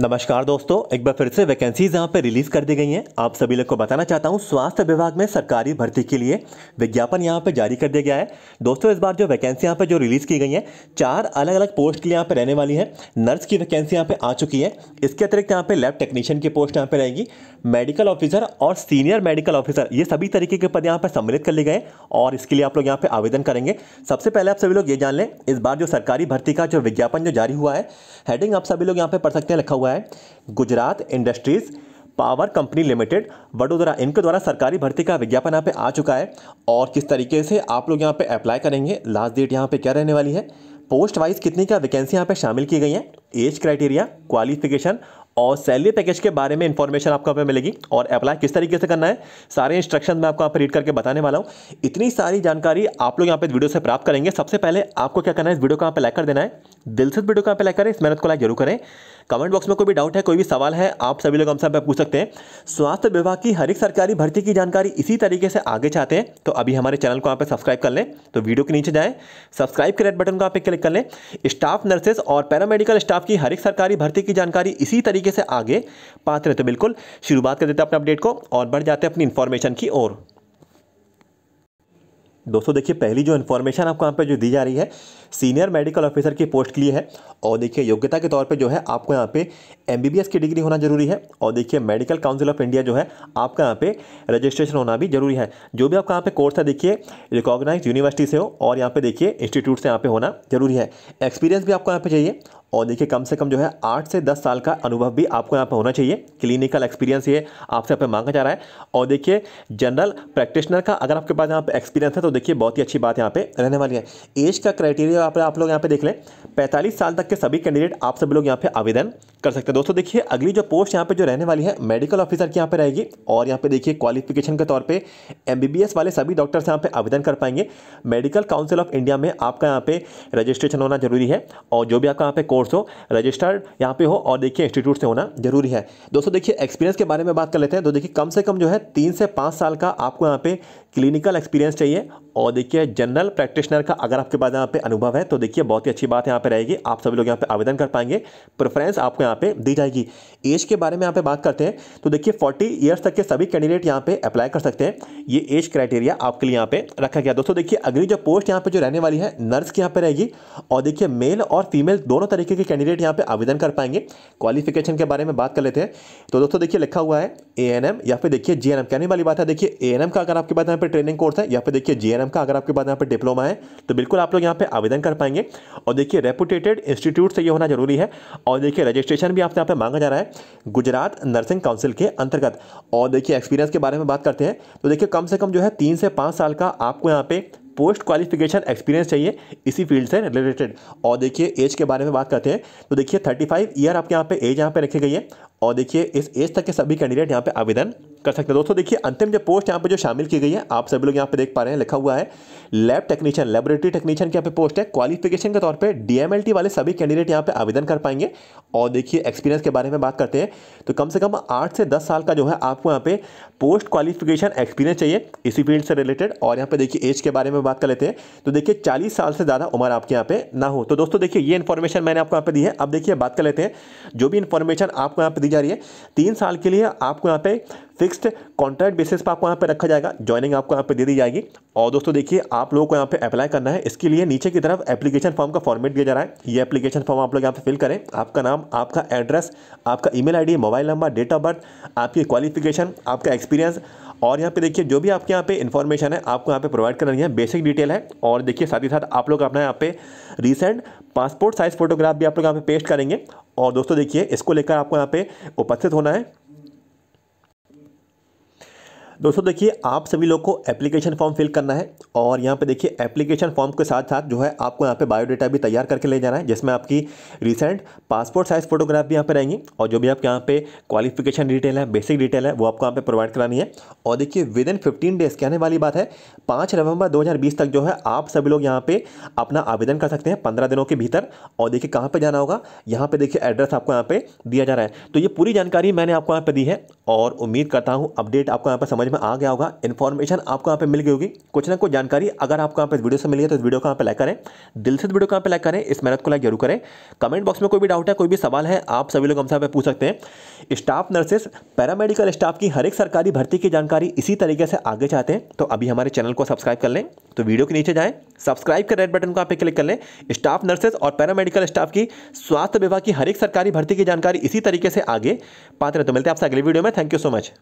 नमस्कार दोस्तों एक बार फिर से वैकेंसीज यहाँ पे रिलीज़ कर दी गई हैं आप सभी लोग को बताना चाहता हूँ स्वास्थ्य विभाग में सरकारी भर्ती के लिए विज्ञापन यहाँ पे जारी कर दिया गया है दोस्तों इस बार जो वैकेंसी यहाँ पे जो रिलीज़ की गई है चार अलग अलग पोस्ट के लिए यहाँ पे रहने वाली है नर्स की वैकेंसी यहाँ पे आ चुकी है इसके अतिरिक्त यहाँ पे लैब टेक्नीशियन की पोस्ट यहाँ पे रहेगी मेडिकल ऑफिसर और सीनियर मेडिकल ऑफिसर ये सभी तरीके के पद यहाँ पर सम्मिलित कर लिए गए और इसके लिए आप लोग यहाँ पर आवेदन करेंगे सबसे पहले आप सभी लोग ये जान लें इस बार जो सरकारी भर्ती का जो विज्ञापन जो जारी हुआ है हेडिंग आप सभी लोग यहाँ पर पढ़ सकते हैं लिखा हुआ हुआ है Gujarat industries power company limited Vadodara इनके द्वारा सरकारी भर्ती का विज्ञापन यहाँ पे आ चुका है और किस तरीके से आप लोग यहाँ पे अप्लाई करेंगे लास्ट डेट यहाँ पे क्या रहने वाली है पोस्ट वाइज कितनी क्या वैकेंसी यहाँ पे शामिल की गई हैं एज क्राइटेरिया क्वालिफिकेशन और सैलरी पैकेज के बारे में इन्फॉर्मेशन आपको यहाँ पे मिलेगी और अप्लाई किस तरीके से करना है सारे इंस्ट्रक्शन मैं आपको यहाँ पर रीड करके बताने वाला हूँ इतनी सारी जानकारी आप लोग यहाँ पे वीडियो से प्राप्त करेंगे सबसे पहले आपको क्या करना है इस वीडियो को यहाँ पे लाइक कर देना है दिल से वीडियो का अप्लाई करें इस मेहनत को लाइक जरूर करें कमेंट बॉक्स में कोई भी डाउट है कोई भी सवाल है आप सभी लोग हमसे आप पूछ सकते हैं स्वास्थ्य विभाग की हर एक सरकारी भर्ती की जानकारी इसी तरीके से आगे चाहते हैं तो अभी हमारे चैनल को यहाँ सब्सक्राइब कर लें तो वीडियो के नीचे जाएँ सब्सक्राइब के रेड बटन को आप क्लिक कर लें स्टाफ नर्सेज और पैरामेडिकल स्टाफ की हर एक सरकारी भर्ती की जानकारी इसी तरीके से आगे पाते रहते तो बिल्कुल शुरुआत कर देते हैं अपने अपडेट को और बढ़ जाते हैं अपनी इन्फॉर्मेशन की ओर दोस्तों देखिए पहली जो इन्फॉर्मेशन आपको यहाँ पे जो दी जा रही है सीनियर मेडिकल ऑफिसर की पोस्ट के लिए है और देखिए योग्यता के तौर पे जो है आपको यहाँ पे एमबीबीएस की डिग्री होना जरूरी है और देखिए मेडिकल काउंसिल ऑफ इंडिया जो है आपका यहाँ पे रजिस्ट्रेशन होना भी जरूरी है जो भी आपका यहाँ पे कोर्स है देखिए रिकॉग्नाइज यूनिवर्सिटी से हो और यहाँ पे देखिए इंस्टीट्यूट से यहाँ पे होना जरूरी है एक्सपीरियंस भी आपको यहाँ पे चाहिए और देखिए कम से कम जो है आठ से दस साल का अनुभव भी आपको यहाँ पर होना चाहिए क्लिनिकल एक्सपीरियंस ये आपसे यहाँ पर मांगा जा रहा है और देखिए जनरल प्रैक्टिशनर का अगर आपके पास यहाँ पर एक्सपीरियंस है तो देखिए बहुत ही अच्छी बात यहाँ पर रहने वाली है एज का क्राइटेरिया आप, लोग यहाँ पे देख लें पैंतालीस साल तक के सभी कैंडिडेट आप सभी लोग यहाँ पर आवेदन कर सकते हैं दोस्तों देखिए अगली जो पोस्ट यहाँ पे जो रहने वाली है मेडिकल ऑफिसर की यहाँ पे रहेगी और यहाँ पे देखिए क्वालिफिकेशन के तौर पे एमबीबीएस वाले सभी डॉक्टर्स यहाँ पे आवेदन कर पाएंगे मेडिकल काउंसिल ऑफ इंडिया में आपका यहाँ पे रजिस्ट्रेशन होना जरूरी है और जो भी आपका यहाँ पे कोर्स हो रजिस्टर्ड यहाँ पे हो और देखिए इंस्टीट्यूट से होना जरूरी है दोस्तों देखिए एक्सपीरियंस के बारे में बात कर लेते हैं तो देखिए कम से कम जो है तीन से पाँच साल का आपको यहाँ पे क्लिनिकल एक्सपीरियंस चाहिए और देखिए जनरल प्रैक्टिशनर का अगर आपके पास यहाँ पे अनुभव है तो देखिए बहुत ही अच्छी बात यहाँ पे रहेगी आप सभी लोग यहाँ पे आवेदन कर पाएंगे प्रेफरेंस आपको यहाँ पे दी जाएगी एज के बारे में यहाँ पे बात करते हैं तो देखिए 40 इयर्स तक के सभी कैंडिडेट यहाँ पे अप्लाई कर सकते हैं ये एज क्राइटेरिया आपके लिए यहाँ पे रखा गया दोस्तों देखिए अगली जो पोस्ट यहाँ पे जो रहने वाली है नर्स की यहाँ पे रहेगी और देखिए मेल और फीमेल दोनों तरीके के कैंडिडेट यहाँ पे आवेदन कर पाएंगे क्वालिफिकेशन के बारे में बात कर लेते हैं तो दोस्तों देखिए लिखा हुआ है ए या फिर देखिए जी कहने वाली बात है देखिए ए का अगर आपके पास यहाँ पर ट्रेनिंग कोर्स है या फिर देखिए जी का अगर आपके पास यहाँ पर डिप्लोमा है तो बिल्कुल आप लोग यहाँ पर आवेदन कर पाएंगे और देखिए रेपुटेटेड इंस्टीट्यूट से ये होना जरूरी है और देखिए रजिस्ट्रेशन क्वेश्चन भी आपसे यहाँ पे मांगा जा रहा है गुजरात नर्सिंग काउंसिल के अंतर्गत और देखिए एक्सपीरियंस के बारे में बात करते हैं तो देखिए कम से कम जो है तीन से पाँच साल का आपको यहाँ पे पोस्ट क्वालिफिकेशन एक्सपीरियंस चाहिए इसी फील्ड से रिलेटेड और देखिए एज के बारे में बात करते हैं तो देखिए 35 ईयर आपके यहाँ पे एज यहाँ पे रखी गई है और देखिए इस एज तक के सभी कैंडिडेट यहाँ पे आवेदन कर सकते हैं दोस्तों देखिए अंतिम जो पोस्ट यहाँ पे जो शामिल की गई है आप सभी लोग यहाँ पे देख पा रहे हैं लिखा हुआ है लैब टेक्नीशियन लेबोरेटरी टेक्नीशियन के यहाँ पे पोस्ट है क्वालिफिकेशन के तौर पे डीएमएलटी वाले सभी कैंडिडेट यहाँ पे आवेदन कर पाएंगे और देखिए एक्सपीरियंस के बारे में बात करते हैं तो कम से कम आठ से दस साल का जो है आपको यहाँ पे पोस्ट क्वालिफिकेशन एक्सपीरियंस चाहिए इसी फील्ड से रिलेटेड और यहाँ पे देखिए एज के बारे में बात कर लेते हैं तो देखिए चालीस साल से ज़्यादा उम्र आपके यहाँ पे ना हो तो दोस्तों देखिए ये इन्फॉर्मेशन मैंने आपको यहाँ पे दी है अब देखिए बात कर लेते हैं जो भी इन्फॉर्मेशन आपको यहाँ पे दी जा रही है तीन साल के लिए आपको यहाँ पे फिक्स्ड कॉन्ट्रैक्ट बेसिस पर आपको यहाँ पे रखा जाएगा ज्वाइनिंग आपको यहाँ पे दे दी जाएगी और दोस्तों देखिए आप लोगों को यहाँ पे अप्लाई करना है इसके लिए नीचे की तरफ एप्लीकेशन फॉर्म का फॉर्मेट दिया जा रहा है ये एप्लीकेशन फॉर्म आप लोग यहाँ पे फिल करें आपका नाम आपका एड्रेस आपका email ID mobile number date of birth आपकी क्वालिफिकेशन आपका एक्सपीरियंस और यहाँ पे देखिए जो भी आपके यहाँ पे इन्फॉर्मेशन है आपको यहाँ पे प्रोवाइड करनी है बेसिक डिटेल है और देखिए साथ ही साथ आप लोग अपना यहाँ पे रिसेंट पासपोर्ट साइज़ फोटोग्राफ भी आप लोग यहाँ पे पेस्ट करेंगे और दोस्तों देखिए इसको लेकर आपको यहाँ पे उपस्थित होना है दोस्तों देखिए आप सभी लोग को एप्लीकेशन फॉर्म फिल करना है और यहाँ पे देखिए एप्लीकेशन फॉर्म के साथ साथ जो है आपको यहाँ पे बायोडाटा भी तैयार करके ले जाना है जिसमें आपकी रिसेंट पासपोर्ट साइज़ फोटोग्राफ भी यहाँ पे रहेंगी और जो भी आपके यहाँ पे क्वालिफिकेशन डिटेल है बेसिक डिटेल है वो आपको यहाँ पे प्रोवाइड करानी है और देखिए विद इन फिफ्टीन डेज़ कहने वाली बात है पाँच नवंबर दो तक जो है आप सभी लोग यहाँ पर अपना आवेदन कर सकते हैं पंद्रह दिनों के भीतर और देखिए कहाँ पर जाना होगा यहाँ पर देखिए एड्रेस आपको यहाँ पर दिया जा रहा है तो ये पूरी जानकारी मैंने आपको यहाँ पर दी है और उम्मीद करता हूँ अपडेट आपको यहाँ पर समझ समझ में आ गया होगा इन्फॉर्मेशन आपको यहाँ पे मिल गई होगी कुछ ना कुछ जानकारी अगर आपको यहाँ पे वीडियो से मिली है तो इस वीडियो को यहाँ पे लाइक करें दिल से वीडियो को यहाँ पे लाइक करें इस मेहनत को लाइक जरूर करें कमेंट बॉक्स में कोई भी डाउट है कोई भी सवाल है आप सभी लोग हमसे यहाँ पे पूछ सकते हैं स्टाफ नर्सेस पैरामेडिकल स्टाफ की हर एक सरकारी भर्ती की जानकारी इसी तरीके से आगे चाहते हैं तो अभी हमारे चैनल को सब्सक्राइब कर लें तो वीडियो के नीचे जाएँ सब्सक्राइब के रेड बटन को आप क्लिक कर लें स्टाफ नर्सेस और पैरामेडिकल स्टाफ की स्वास्थ्य विभाग की हर एक सरकारी भर्ती की जानकारी इसी तरीके से आगे पात्र तो मिलते हैं आपसे अगले वीडियो में थैंक यू सो मच